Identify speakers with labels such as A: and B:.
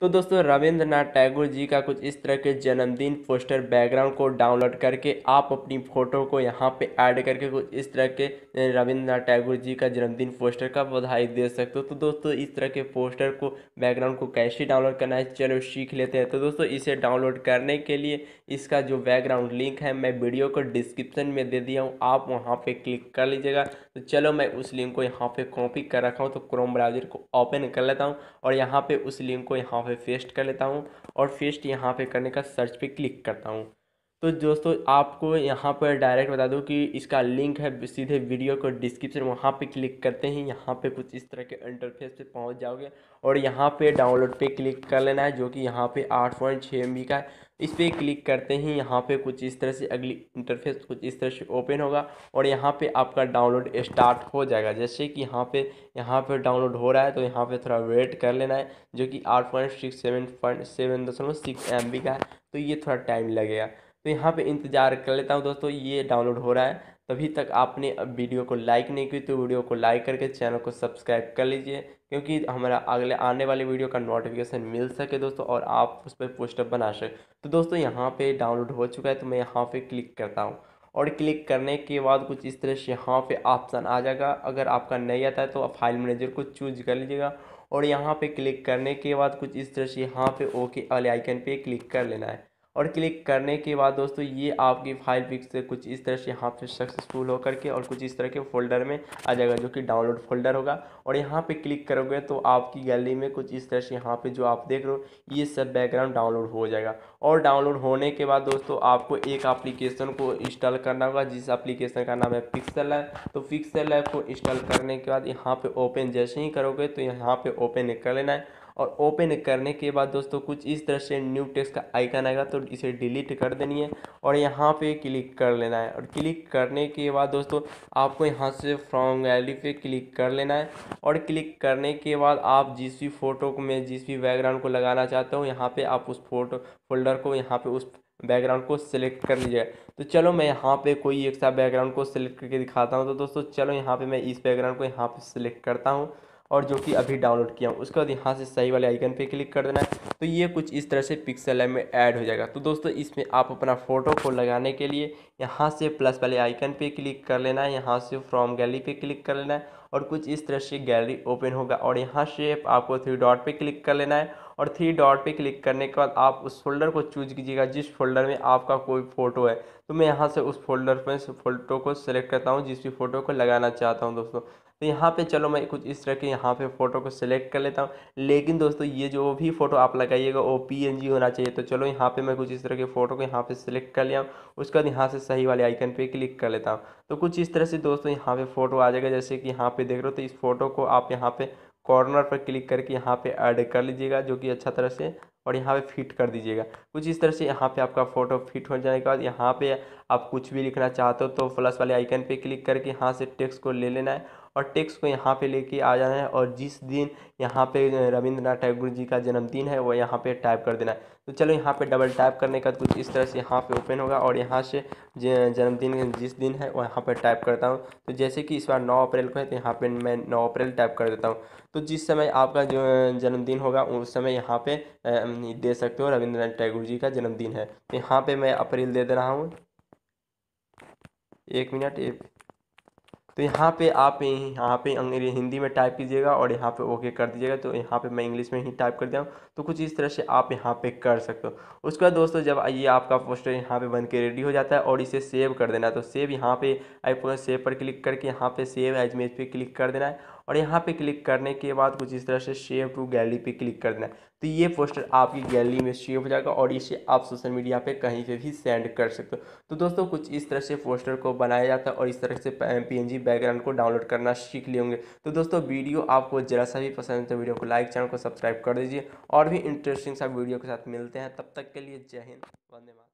A: तो दोस्तों रविंद्रनाथ टैगोर जी का कुछ इस तरह के जन्मदिन पोस्टर बैकग्राउंड को डाउनलोड करके आप अपनी फ़ोटो को यहाँ पे ऐड करके कुछ इस तरह के रविंद्रनाथ टैगोर जी का जन्मदिन पोस्टर का बधाई दे सकते हो तो दोस्तों इस तरह के पोस्टर को बैकग्राउंड को कैसे डाउनलोड करना है चलो सीख लेते हैं तो दोस्तों इसे डाउनलोड करने के लिए इसका जो बैकग्राउंड लिंक है मैं वीडियो को डिस्क्रिप्सन में दे दिया हूँ आप वहाँ पर क्लिक कर लीजिएगा तो चलो मैं उस लिंक को यहाँ पर कॉपी कर रखा हूँ तो क्रोम ब्राउजर को ओपन कर लेता हूँ और यहाँ पर उस लिंक को यहाँ पे फेस्ट कर लेता हूँ और फेस्ट यहाँ पे करने का सर्च पे क्लिक करता हूँ तो दोस्तों आपको यहाँ पर डायरेक्ट बता दूँ कि इसका लिंक है सीधे वीडियो को डिस्क्रिप्शन वहाँ पे क्लिक करते ही यहाँ पे कुछ इस तरह के इंटरफेस पे पहुँच जाओगे और यहाँ पे डाउनलोड पे क्लिक कर लेना है जो कि यहाँ पे आठ पॉइंट छः एम बी का है इस पर क्लिक करते ही यहाँ पे कुछ इस तरह से अगली इंटरफेस कुछ इस तरह से ओपन होगा और यहाँ पे आपका डाउनलोड स्टार्ट हो जाएगा जैसे कि यहाँ पे यहाँ पे डाउनलोड हो रहा है तो यहाँ पे थोड़ा वेट कर लेना है जो कि आठ point six seven point seven दशमलव सिक्स एम बी का है तो ये थोड़ा टाइम लगेगा तो यहाँ पे इंतज़ार कर लेता हूँ दोस्तों ये डाउनलोड हो रहा है तभी तक आपने अब वीडियो को लाइक नहीं की तो वीडियो को लाइक करके चैनल को सब्सक्राइब कर लीजिए क्योंकि हमारा अगले आने वाले वीडियो का नोटिफिकेशन मिल सके दोस्तों और आप उस पर पोस्टअप बना सकें तो दोस्तों यहाँ पे डाउनलोड हो चुका है तो मैं यहाँ पे क्लिक करता हूँ और क्लिक करने के बाद कुछ इस तरह से यहाँ पर ऑप्शन आ जाएगा अगर आपका नहीं आता है तो आप फाइल मैनेजर को चूज कर लीजिएगा और यहाँ पर क्लिक करने के बाद कुछ इस तरह से यहाँ पर ओके अगले आइकन पर क्लिक कर लेना है और क्लिक करने के बाद दोस्तों ये आपकी फाइल पिक्स कुछ इस तरह से यहाँ पे सक्सेसफुल होकर के और कुछ इस तरह के फोल्डर में आ जाएगा जो कि डाउनलोड फोल्डर होगा और यहाँ पे क्लिक करोगे तो आपकी गैलरी में कुछ इस तरह से यहाँ पे जो आप देख रहे हो ये सब बैकग्राउंड डाउनलोड हो जाएगा और डाउनलोड होने के बाद दोस्तों आपको एक अप्लीकेशन को इंस्टॉल करना होगा जिस अप्लीकेशन का नाम है पिक्सल लैब तो पिक्सल लैब को इंस्टॉल करने के बाद यहाँ पर ओपन जैसे ही करोगे तो यहाँ पर ओपन कर लेना है और ओपन करने के बाद दोस्तों कुछ इस तरह से न्यू टेक्स्ट का आइकन आएगा तो इसे डिलीट कर देनी है और यहाँ पे क्लिक कर लेना है और क्लिक करने के बाद दोस्तों आपको यहाँ से फ्रॉम गैलरी पे क्लिक कर लेना है और क्लिक करने के बाद आप जिस भी फ़ोटो में जिस भी बैकग्राउंड को लगाना चाहते हो यहाँ पर आप उस फोटो फोल्डर को यहाँ पर उस बैकग्राउंड को सिलेक्ट कर लीजिए तो चलो मैं यहाँ पे कोई एक सा बैकग्राउंड को सिलेक्ट करके दिखाता हूँ तो दोस्तों चलो यहाँ पे मैं इस बैकग्राउंड को यहाँ पे सिलेक्ट करता हूँ और जो कि अभी डाउनलोड किया हूँ उसके बाद यहाँ से सही वाले आइकन पे क्लिक कर देना है तो ये कुछ इस तरह से पिक्सल में ऐड हो जाएगा तो दोस्तों इसमें आप अपना फ़ोटो को लगाने के लिए यहाँ से प्लस वाले आइकन पे क्लिक कर लेना है यहाँ से फ्रॉम गैलरी पे क्लिक कर लेना है और कुछ इस तरह से गैलरी ओपन होगा और यहाँ से आपको थ्री डॉट पर क्लिक कर लेना है और थ्री डॉट पे क्लिक करने के बाद आप उस फोल्डर को चूज कीजिएगा जिस फोल्डर में आपका कोई फ़ोटो है तो मैं यहाँ से उस फोल्डर पर फोटो को सिलेक्ट करता हूँ जिस भी फ़ोटो को लगाना चाहता हूँ दोस्तों तो यहाँ पे चलो मैं कुछ इस तरह के यहाँ पे फ़ोटो को सिलेक्ट कर लेता हूँ लेकिन दोस्तों ये जो भी फ़ोटो आप लगाइएगा वो पी होना चाहिए तो चलो यहाँ पे मैं कुछ इस तरह के फ़ोटो को यहाँ पे सिलेक्ट कर लिया उसके बाद यहाँ से सही वाले आइकन पे क्लिक कर लेता हूँ तो कुछ इस तरह से दोस्तों यहाँ पे फ़ोटो आ जाएगा जैसे कि यहाँ पे देख रहे हो तो इस फोटो को आप यहाँ पर कॉर्नर पर क्लिक करके यहाँ पे ऐड कर लीजिएगा जो कि अच्छा तरह से और यहाँ पे फिट कर दीजिएगा कुछ इस तरह से यहाँ पे आपका फ़ोटो फिट हो जाने के बाद यहाँ पे आप कुछ भी लिखना चाहते हो तो प्लस वाले आइकन पे क्लिक करके यहाँ से टेक्स्ट को ले लेना है और टेक्स्ट को यहाँ पे लेके आ जाना है और जिस दिन यहाँ पे रविंद्रनाथ टैगोर जी का जन्मदिन है वो यहाँ पे टाइप कर देना है तो चलो यहाँ पे डबल टाइप करने का कुछ इस तरह से यहाँ पे ओपन होगा और यहाँ से जन्मदिन जिस दिन है वो यहाँ पे टाइप करता हूँ तो जैसे कि इस बार नौ अप्रैल को है तो यहाँ पर मैं नौ अप्रैल टाइप कर देता हूँ तो जिस समय आपका जो जन्मदिन होगा उस समय यहाँ पर दे सकते हो रविंद्रनाथ टैगोर जी का जन्मदिन है तो यहाँ पर मैं अप्रैल दे दे रहा हूँ एक मिनट एक तो यहाँ पे आप यहाँ पे हिंदी में टाइप कीजिएगा और यहाँ पे ओके कर दीजिएगा तो यहाँ पे मैं इंग्लिश में ही टाइप कर दिया हूँ तो कुछ इस तरह से आप यहाँ पे कर सकते हो उसके बाद दोस्तों जब ये आपका पोस्टर यहाँ पे बन के रेडी हो जाता है और इसे सेव कर देना है तो सेव यहाँ पे आईफोन सेव पर क्लिक करके यहाँ पे सेव एज मेज पे क्लिक कर देना है और यहाँ पे क्लिक करने के बाद कुछ इस तरह से शेयर टू गैलरी पे क्लिक कर देना है तो ये पोस्टर आपकी गैलरी में शेयर हो जाएगा और इसे आप सोशल मीडिया पे कहीं पे भी सेंड कर सकते हो तो दोस्तों कुछ इस तरह से पोस्टर को बनाया जाता है और इस तरह से पी बैकग्राउंड को डाउनलोड करना सीख लिए होंगे तो दोस्तों वीडियो आपको जरा सा भी पसंद है तो वीडियो को लाइक चैनल को सब्सक्राइब कर दीजिए और भी इंटरेस्टिंग सा वीडियो के साथ मिलते हैं तब तक के लिए जय हिंद धन्यवाद